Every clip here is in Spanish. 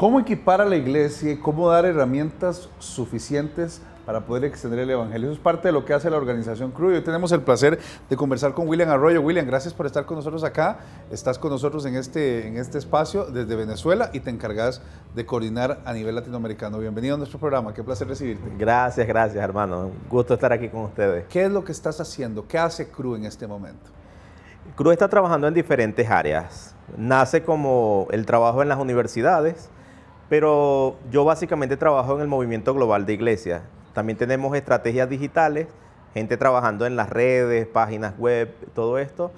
¿Cómo equipar a la iglesia y cómo dar herramientas suficientes para poder extender el Evangelio? Eso es parte de lo que hace la organización CRU. Hoy tenemos el placer de conversar con William Arroyo. William, gracias por estar con nosotros acá. Estás con nosotros en este, en este espacio desde Venezuela y te encargas de coordinar a nivel latinoamericano. Bienvenido a nuestro programa. Qué placer recibirte. Gracias, gracias, hermano. Un gusto estar aquí con ustedes. ¿Qué es lo que estás haciendo? ¿Qué hace CRU en este momento? CRU está trabajando en diferentes áreas. Nace como el trabajo en las universidades pero yo básicamente trabajo en el movimiento global de iglesias. También tenemos estrategias digitales, gente trabajando en las redes, páginas web, todo esto.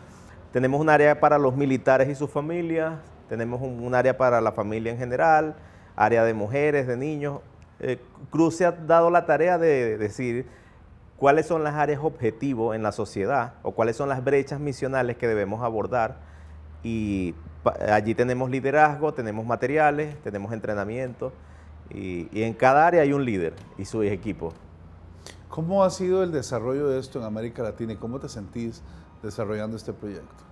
Tenemos un área para los militares y sus familias, tenemos un, área para la familia en general, área de mujeres, de niños. Eh, Cruz se ha dado la tarea de decir cuáles son las áreas objetivo en la sociedad o cuáles son las brechas misionales que debemos abordar y allí tenemos liderazgo, tenemos materiales, tenemos entrenamiento y, en cada área hay un líder y su equipo. ¿Cómo ha sido el desarrollo de esto en América Latina y cómo te sentís desarrollando este proyecto?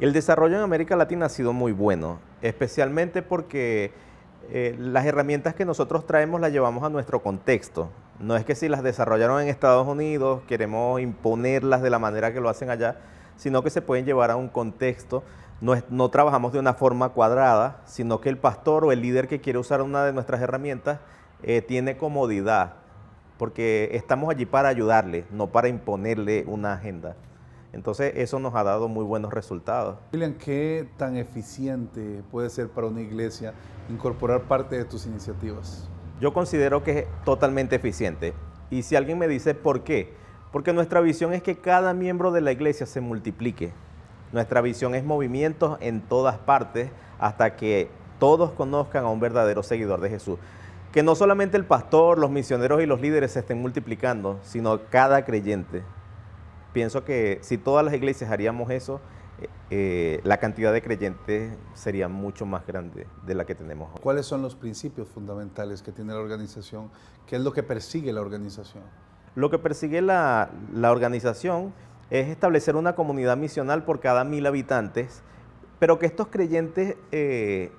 El desarrollo en América Latina ha sido muy bueno, especialmente porque eh, las herramientas que nosotros traemos las llevamos a nuestro contexto. No es que si las desarrollaron en Estados Unidos queremos imponerlas de la manera que lo hacen allá, sino que se pueden llevar a un contexto. No, trabajamos de una forma cuadrada, sino que el pastor o el líder que quiere usar una de nuestras herramientas eh, tiene comodidad, porque estamos allí para ayudarle, no para imponerle una agenda. Entonces eso nos ha dado muy buenos resultados. William, ¿qué tan eficiente puede ser para una iglesia incorporar parte de tus iniciativas? Yo considero que es totalmente eficiente. Y si alguien me dice por qué, porque nuestra visión es que cada miembro de la iglesia se multiplique. Nuestra visión es movimientos en todas partes hasta que todos conozcan a un verdadero seguidor de Jesús. Que no solamente el pastor, los misioneros y los líderes se estén multiplicando, sino cada creyente. Pienso que si todas las iglesias haríamos eso, eh, eh, la cantidad de creyentes sería mucho más grande de la que tenemos hoy. ¿Cuáles son los principios fundamentales que tiene la organización? ¿Qué es lo que persigue la organización? Lo que persigue la, organización es establecer una comunidad misional por cada mil habitantes, pero que estos creyentes eh,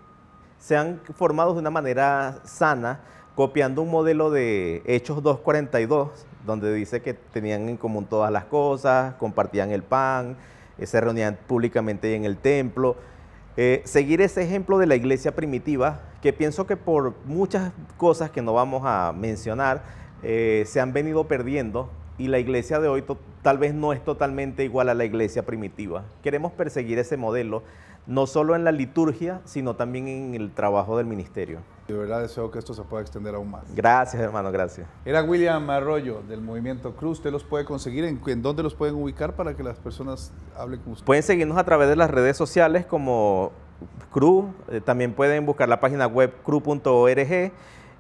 sean formados de una manera sana, copiando un modelo de Hechos 2.42, donde dice que tenían en común todas las cosas, compartían el pan, eh, se reunían públicamente en el templo. Eh, seguir ese ejemplo de la iglesia primitiva, que pienso que por muchas cosas que no vamos a mencionar, eh, se han venido perdiendo y la iglesia de hoy tal vez no es totalmente igual a la iglesia primitiva. Queremos perseguir ese modelo, no solo en la liturgia, sino también en el trabajo del ministerio. De verdad deseo que esto se pueda extender aún más. Gracias, hermano, gracias. Era William Arroyo del Movimiento Cruz. Usted los puede conseguir, ¿en, dónde los pueden ubicar para que las personas hablen con usted? Pueden seguirnos a través de las redes sociales como Cruz, eh, también pueden buscar la página web cru.org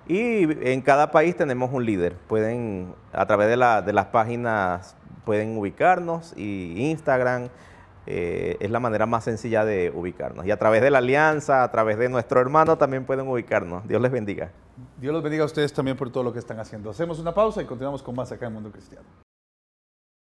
y en cada país tenemos un líder. Pueden, a través de, las páginas, pueden ubicarnos y Instagram eh, es la manera más sencilla de ubicarnos. Y a través de la alianza, a través de nuestro hermano, también pueden ubicarnos. Dios les bendiga. Dios los bendiga a ustedes también por todo lo que están haciendo. Hacemos una pausa y continuamos con más acá en Mundo Cristiano.